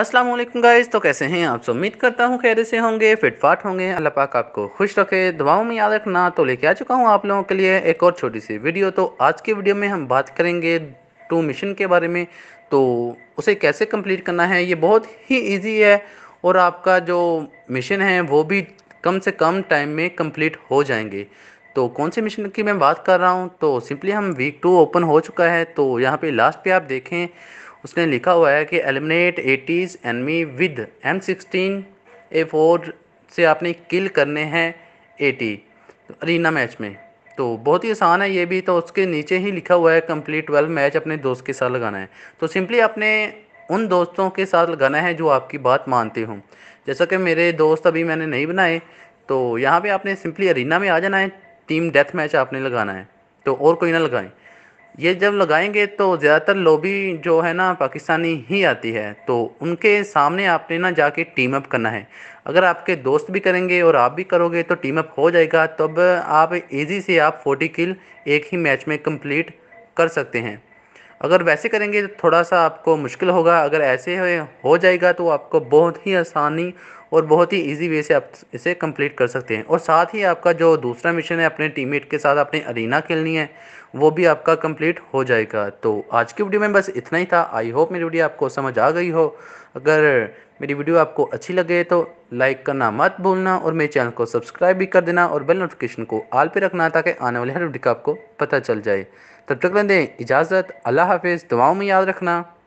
अस्सलाम वालेकुम गाइस तो कैसे हैं आप सब उम्मीद करता हूँ खैर से होंगे फिटफाट होंगे अल्लाह पाक आपको खुश रखे दुआओं में याद रखना तो लेके आ चुका हूँ आप लोगों के लिए एक और छोटी सी वीडियो तो आज की वीडियो में हम बात करेंगे टू मिशन के बारे में तो उसे कैसे कंप्लीट करना है ये बहुत ही ईजी है और आपका जो मिशन है वो भी कम से कम टाइम में कम्प्लीट हो जाएंगे तो कौन से मिशन की मैं बात कर रहा हूँ तो सिंपली हम वीक टू ओपन हो चुका है तो यहाँ पर लास्ट पर आप देखें उसने लिखा हुआ है कि eliminate eighty enemy with M sixteen A four से आपने किल करने हैं एटी अरीना मैच में तो बहुत ही आसान है ये भी तो उसके नीचे ही लिखा हुआ है कंप्लीट ट्वेल्व मैच अपने दोस्त के साथ लगाना है तो सिंपली आपने उन दोस्तों के साथ लगाना है जो आपकी बात मानते हों जैसा कि मेरे दोस्त अभी मैंने नहीं बनाए तो यहाँ पे आपने सिंपली अरीना में आ जाना है टीम डेथ मैच आपने लगाना है तो और कोई ना लगाएं ये जब लगाएंगे तो ज़्यादातर लोबी जो है ना पाकिस्तानी ही आती है तो उनके सामने आपने ना जाके टीम अप करना है अगर आपके दोस्त भी करेंगे और आप भी करोगे तो टीम अप हो जाएगा तब आप इजी से आप फोर्टी किल एक ही मैच में कंप्लीट कर सकते हैं अगर वैसे करेंगे तो थोड़ा सा आपको मुश्किल होगा अगर ऐसे हो जाएगा तो आपको बहुत ही आसानी और बहुत ही इजी वे से आप इसे कंप्लीट कर सकते हैं और साथ ही आपका जो दूसरा मिशन है अपने टीममेट के साथ अपने अरीना खेलनी है वो भी आपका कंप्लीट हो जाएगा तो आज की वीडियो में बस इतना ही था आई होप मेरी वीडियो आपको समझ आ गई हो अगर मेरी वीडियो आपको अच्छी लगे तो लाइक करना मत भूलना और मेरे चैनल को सब्सक्राइब भी कर देना और बेल नोटिफिकेशन को आल पे रखना ताकि आने वाले हर वीडियो का आपको पता चल जाए तब तक लें इजाज़त अल्लाह हाफिज़ दुआओं में याद रखना